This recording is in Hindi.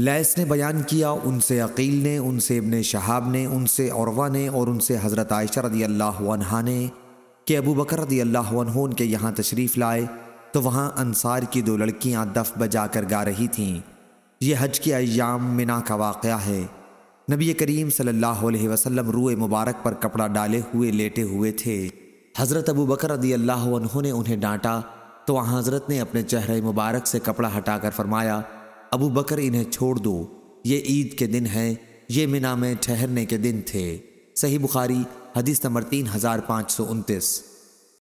लैस ने बयान किया उनसे अकील ने उनसे इबन शहाब ने उनसे औरवा ने और उनसे हज़रत आयशा रदी अल्लाह ने कि अबू बकर रदी अल्लाह उनके यहाँ तशरीफ़ लाए तो वहाँ अंसार की दो लड़कियाँ दफ बजा कर गा रही थीं यह हज के अयाम मिना का वाक़ है नबी करीम सल्ला वसलम रूए मुबारक पर कपड़ा डाले हुए लेटे हुए थे हज़रत अबू बकर रदी अल्लाह ने उन्हें डांटा तो वहाँ हज़रत ने अपने चेहरे मुबारक से कपड़ा हटाकर फरमाया अबू बकर इन्हें छोड़ दो ये ईद के दिन हैं ये मिना में ठहरने के दिन थे सही बुखारी हदीस नंबर तीन हज़ार पाँच सौ उनतीस